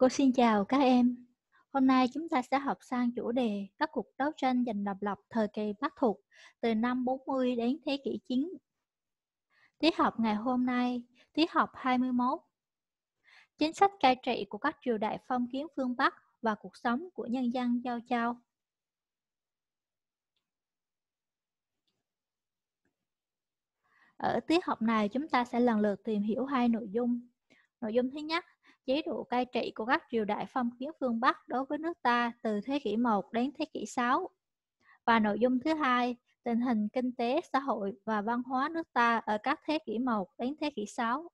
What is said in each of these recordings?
Cô xin chào các em. Hôm nay chúng ta sẽ học sang chủ đề các cuộc đấu tranh giành độc lập thời kỳ Bắc thuộc từ năm 40 đến thế kỷ 9. Tiết học ngày hôm nay, tiết học 21. Chính sách cai trị của các triều đại phong kiến phương Bắc và cuộc sống của nhân dân giao trao Ở tiết học này chúng ta sẽ lần lượt tìm hiểu hai nội dung. Nội dung thứ nhất chế độ cai trị của các triều đại phong kiến phương Bắc đối với nước ta từ thế kỷ 1 đến thế kỷ 6. Và nội dung thứ hai, tình hình kinh tế, xã hội và văn hóa nước ta ở các thế kỷ 1 đến thế kỷ 6.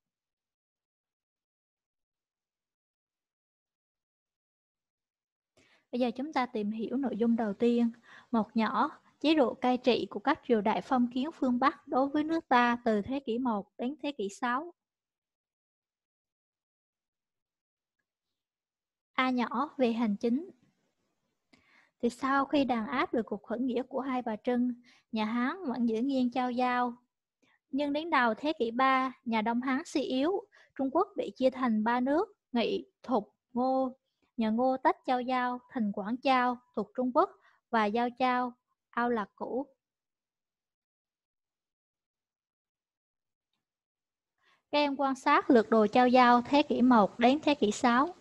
Bây giờ chúng ta tìm hiểu nội dung đầu tiên. Một nhỏ, chế độ cai trị của các triều đại phong kiến phương Bắc đối với nước ta từ thế kỷ 1 đến thế kỷ 6. A nhỏ về hành chính thì sau khi đàn áp được cuộc khởi nghĩa của Hai Bà Trưng, nhà Hán vẫn giữ nghiêng trao giao. Nhưng đến đầu thế kỷ 3, nhà Đông Hán suy yếu, Trung Quốc bị chia thành ba nước Ngụy, Thục, Ngô. Nhà Ngô tách Giao Giao thành Quảng Giao thuộc Trung Quốc và Giao Giao, Ao Lạc Cũ. Các em quan sát lượt đồ Giao Giao thế kỷ 1 đến thế kỷ 6.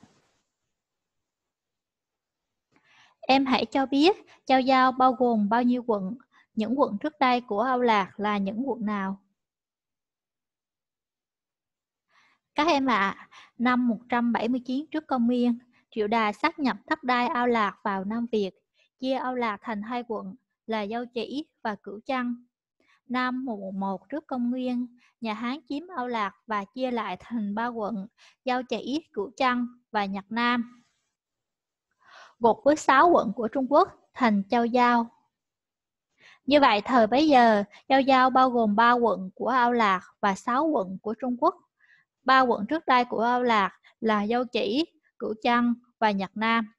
Em hãy cho biết Châu Giao bao gồm bao nhiêu quận, những quận trước đây của Âu Lạc là những quận nào? Các em ạ, à, năm 179 trước công nguyên, Triệu Đà xác nhập thấp đai Ao Lạc vào Nam Việt, chia Ao Lạc thành hai quận là giao Chỉ và Cửu Trăng. Năm 111 trước công nguyên, nhà Hán chiếm Ao Lạc và chia lại thành ba quận giao Chỉ, Cửu Trăng và nhật Nam gộp với 6 quận của Trung Quốc thành Châu Giao. Như vậy, thời bấy giờ, Châu Giao bao gồm 3 quận của Ao Lạc và 6 quận của Trung Quốc. Ba quận trước đây của Ao Lạc là Dâu Chỉ, Cửu Chăn và Nhật Nam.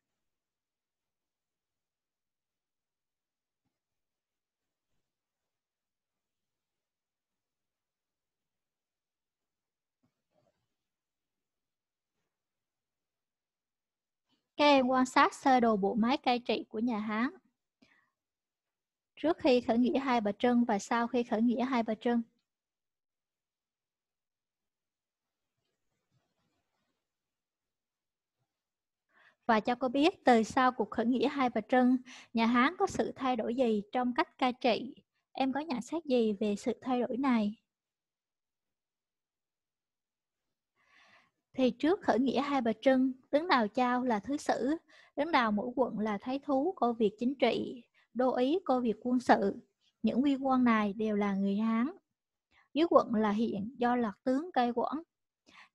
Các em quan sát sơ đồ bộ máy cai trị của nhà Hán. Trước khi khởi nghĩa Hai Bà Trưng và sau khi khởi nghĩa Hai Bà Trưng. Và cho cô biết từ sau cuộc khởi nghĩa Hai Bà Trưng, nhà Hán có sự thay đổi gì trong cách cai trị? Em có nhận xét gì về sự thay đổi này? thì trước khởi nghĩa hai bà trưng tướng đào trao là thứ sử tướng đào mỗi quận là thái thú cô việc chính trị đô ý cô việc quân sự những viên quan này đều là người hán dưới quận là hiện do lạc tướng cai quản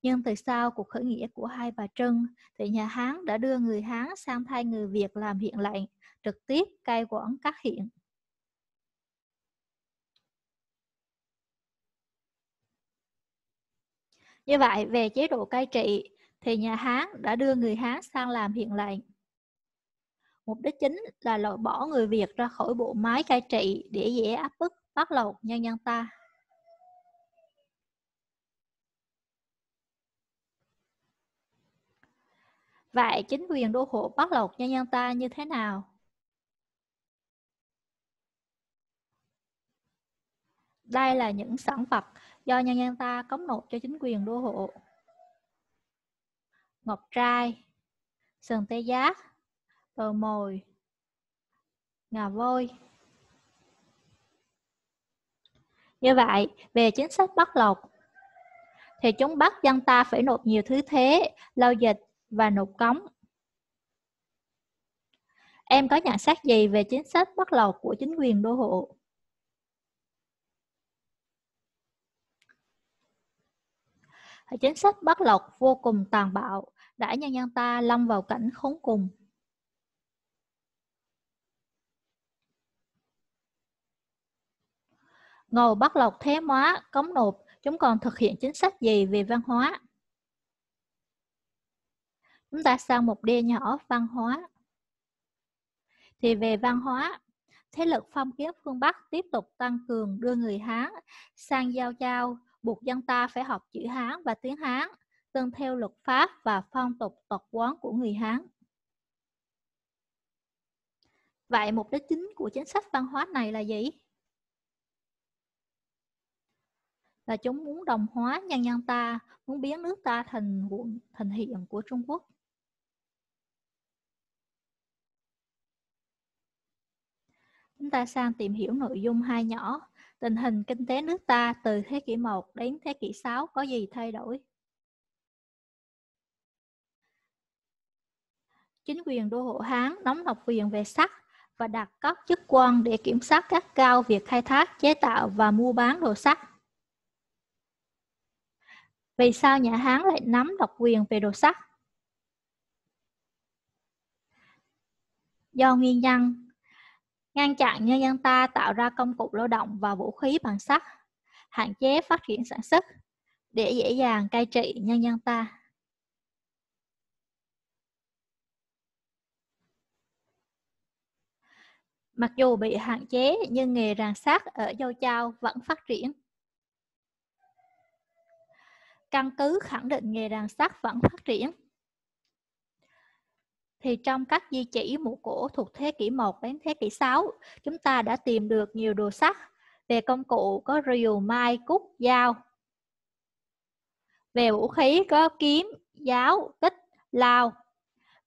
nhưng từ sau cuộc khởi nghĩa của hai bà trưng thì nhà hán đã đưa người hán sang thay người việt làm hiện lệnh trực tiếp cai quản các hiện Như vậy, về chế độ cai trị thì nhà Hán đã đưa người Hán sang làm hiện lệnh. Mục đích chính là loại bỏ người Việt ra khỏi bộ máy cai trị để dễ áp bức bắt lột nhân dân ta. Vậy chính quyền đô hộ bắt lột nhân dân ta như thế nào? Đây là những sản vật do nhân dân ta cống nộp cho chính quyền đô hộ ngọc trai sừng tê giác bờ mồi ngà voi như vậy về chính sách bắt lộc thì chúng bắt dân ta phải nộp nhiều thứ thế lao dịch và nộp cống em có nhận xét gì về chính sách bắt lộc của chính quyền đô hộ Chính sách bắt lộc vô cùng tàn bạo, đã nhân dân ta lâm vào cảnh khốn cùng. Ngồi bắt lộc thế hóa, cống nộp, chúng còn thực hiện chính sách gì về văn hóa? Chúng ta sang một đê nhỏ văn hóa. Thì về văn hóa, thế lực phong kiến phương Bắc tiếp tục tăng cường đưa người Hán sang giao giao buộc dân ta phải học chữ Hán và tiếng Hán, tuân theo luật pháp và phong tục tập quán của người Hán. Vậy mục đích chính của chính sách văn hóa này là gì? Là chúng muốn đồng hóa nhân dân ta, muốn biến nước ta thành quận, thành hiện của Trung Quốc. Chúng ta sang tìm hiểu nội dung hai nhỏ Tình hình kinh tế nước ta từ thế kỷ 1 đến thế kỷ 6 có gì thay đổi? Chính quyền đô hộ Hán nắm độc quyền về sắt và đặt các chức quan để kiểm soát các cao việc khai thác, chế tạo và mua bán đồ sắt. Vì sao nhà Hán lại nắm độc quyền về đồ sắt? Do nguyên nhân ngăn chặn nhân dân ta tạo ra công cụ lao động và vũ khí bằng sắt, hạn chế phát triển sản xuất để dễ dàng cai trị nhân dân ta. Mặc dù bị hạn chế nhưng nghề ràng sắt ở châu Chao vẫn phát triển. Căn cứ khẳng định nghề ràng sắt vẫn phát triển thì trong các di chỉ mộ cổ thuộc thế kỷ 1 đến thế kỷ 6, chúng ta đã tìm được nhiều đồ sắt về công cụ có rìu, mai, cúc, dao. Về vũ khí có kiếm, giáo, kích, lao.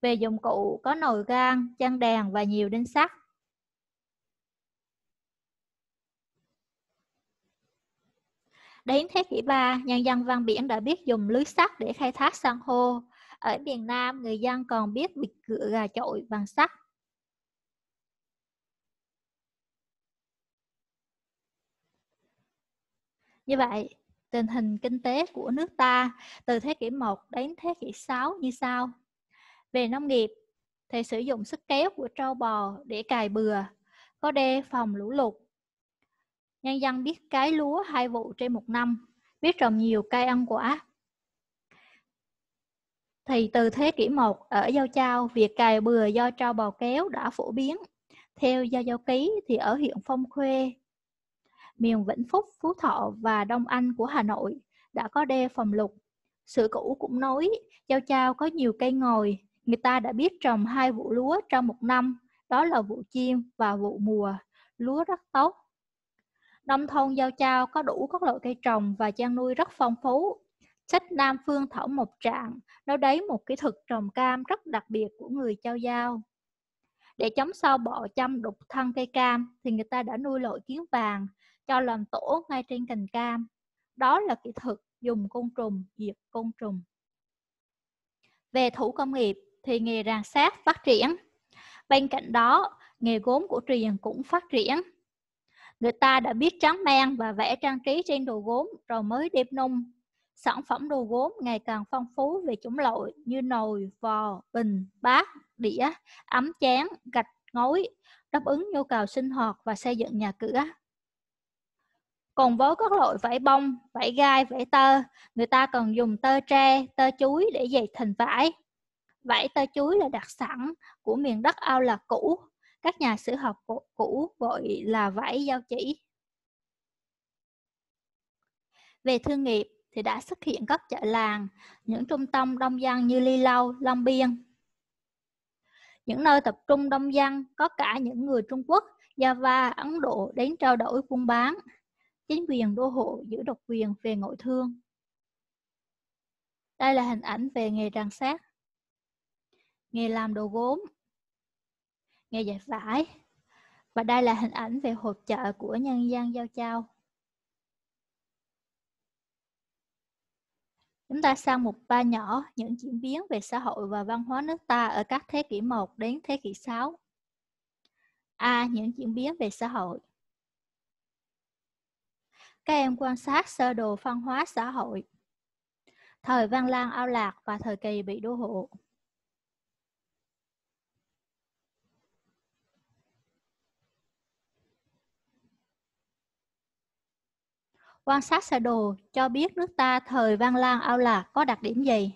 Về dụng cụ có nồi gan, chăn đèn và nhiều đinh sắt. Đến thế kỷ 3, nhân dân văn biển đã biết dùng lưới sắt để khai thác san hô, ở miền Nam, người dân còn biết bịt cửa gà chọi bằng sắt. Như vậy, tình hình kinh tế của nước ta từ thế kỷ 1 đến thế kỷ 6 như sau. Về nông nghiệp, thì sử dụng sức kéo của trâu bò để cài bừa, có đê phòng lũ lụt. Nhân dân biết cái lúa hai vụ trên một năm, biết trồng nhiều cây ăn quả, thì từ thế kỷ 1 ở Giao Châu, việc cày bừa do trâu bò kéo đã phổ biến. Theo Giao Giao Ký thì ở huyện Phong Khuê, miền Vĩnh Phúc, Phú Thọ và Đông Anh của Hà Nội đã có đê phòng lục. sự cũ cũng nói Giao Châu có nhiều cây ngồi, người ta đã biết trồng hai vụ lúa trong một năm, đó là vụ chiêm và vụ mùa, lúa rất tốt. Nông thôn Giao Châu có đủ các loại cây trồng và chăn nuôi rất phong phú, Sách Nam Phương Thảo Mộc Trạng, nói đấy một kỹ thuật trồng cam rất đặc biệt của người Châu Giao. Để chống sâu bọ chăm đục thân cây cam thì người ta đã nuôi lội kiến vàng, cho làm tổ ngay trên cành cam. Đó là kỹ thuật dùng côn trùng, diệt côn trùng. Về thủ công nghiệp thì nghề ràng sát phát triển. Bên cạnh đó, nghề gốm của truyền cũng phát triển. Người ta đã biết tráng men và vẽ trang trí trên đồ gốm rồi mới đem nung sản phẩm đồ gốm ngày càng phong phú về chủng loại như nồi, vò, bình, bát, đĩa, ấm chén, gạch, ngói, đáp ứng nhu cầu sinh hoạt và xây dựng nhà cửa. Còn với các loại vải bông, vải gai, vải tơ, người ta cần dùng tơ tre, tơ chuối để dệt thành vải. Vải tơ chuối là đặc sản của miền đất Ao Lạc cũ, các nhà sử học cũ gọi là vải giao chỉ. Về thương nghiệp, thì đã xuất hiện các chợ làng, những trung tâm đông dân như Ly Lâu, Long Biên. Những nơi tập trung đông dân có cả những người Trung Quốc, Java, Ấn Độ đến trao đổi buôn bán. Chính quyền đô hộ giữ độc quyền về nội thương. Đây là hình ảnh về nghề ràng sát, nghề làm đồ gốm, nghề dệt vải. Và đây là hình ảnh về hộp chợ của nhân dân Giao trao. Chúng ta sang mục ba nhỏ, những diễn biến về xã hội và văn hóa nước ta ở các thế kỷ 1 đến thế kỷ 6. A. Những diễn biến về xã hội Các em quan sát sơ đồ văn hóa xã hội Thời Văn Lang ao lạc và thời kỳ bị đô hộ Quan sát sơ đồ cho biết nước ta thời Văn Lang Ao Lạc có đặc điểm gì?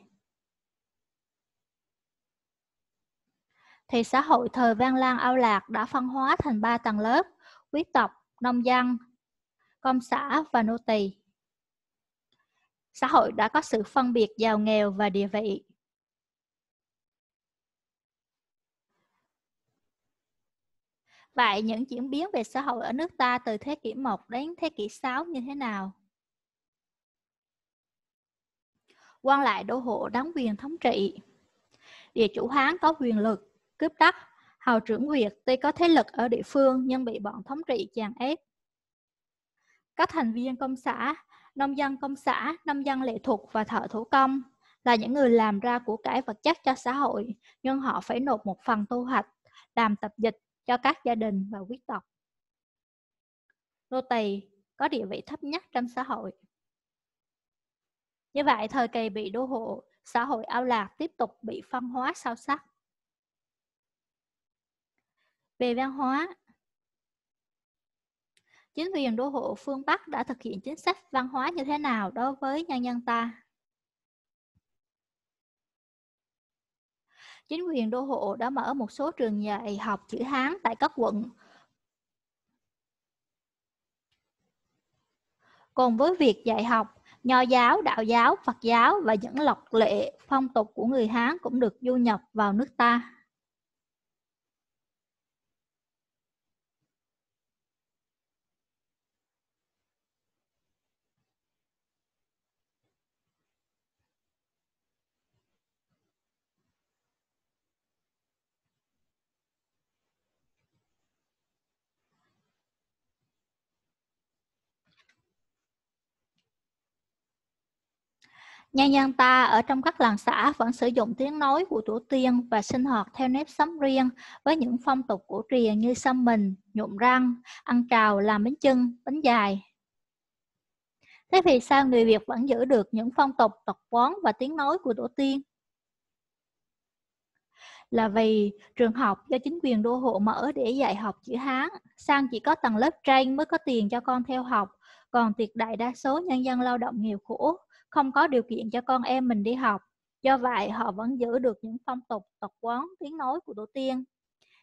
Thì xã hội thời Văn Lang Ao Lạc đã phân hóa thành 3 tầng lớp, quý tộc, nông dân, công xã và nô tỳ. Xã hội đã có sự phân biệt giàu nghèo và địa vị. Vậy những chuyển biến về xã hội ở nước ta từ thế kỷ 1 đến thế kỷ 6 như thế nào? Quan lại đô hộ đóng quyền thống trị. Địa chủ Hán có quyền lực, cướp đất, hào trưởng Việt tuy có thế lực ở địa phương nhưng bị bọn thống trị chèn ép. Các thành viên công xã, nông dân công xã, nông dân lệ thuộc và thợ thủ công là những người làm ra của cải vật chất cho xã hội, nhưng họ phải nộp một phần thu hoạch, làm tập dịch cho các gia đình và quý tộc. Nô tỳ có địa vị thấp nhất trong xã hội. Như vậy, thời kỳ bị đô hộ, xã hội ao lạc tiếp tục bị phân hóa sâu sắc. Về văn hóa, chính quyền đô hộ phương Bắc đã thực hiện chính sách văn hóa như thế nào đối với nhân dân ta? chính quyền đô hộ đã mở một số trường dạy học chữ Hán tại các quận. Còn với việc dạy học, nho giáo, đạo giáo, Phật giáo và những lọc lệ phong tục của người Hán cũng được du nhập vào nước ta. Nha dân ta ở trong các làng xã vẫn sử dụng tiếng nói của tổ tiên và sinh hoạt theo nếp sống riêng với những phong tục của truyền như xăm mình, nhụm răng, ăn trào, làm bánh chân, bánh dài. Thế vì sao người Việt vẫn giữ được những phong tục, tập quán và tiếng nói của tổ tiên? Là vì trường học do chính quyền đô hộ mở để dạy học chữ Hán, sang chỉ có tầng lớp trên mới có tiền cho con theo học, còn tuyệt đại đa số nhân dân lao động nghèo khổ, không có điều kiện cho con em mình đi học. Do vậy, họ vẫn giữ được những phong tục, tập quán, tiếng nói của tổ tiên.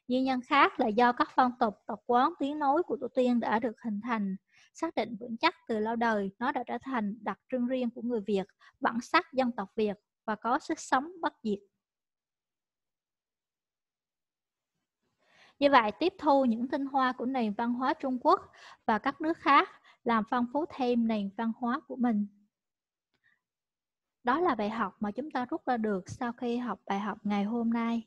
Nguyên nhân khác là do các phong tục, tập quán, tiếng nói của tổ tiên đã được hình thành, xác định vững chắc từ lâu đời, nó đã trở thành đặc trưng riêng của người Việt, bản sắc dân tộc Việt và có sức sống bất diệt. Như vậy, tiếp thu những tinh hoa của nền văn hóa Trung Quốc và các nước khác làm phong phú thêm nền văn hóa của mình. Đó là bài học mà chúng ta rút ra được sau khi học bài học ngày hôm nay.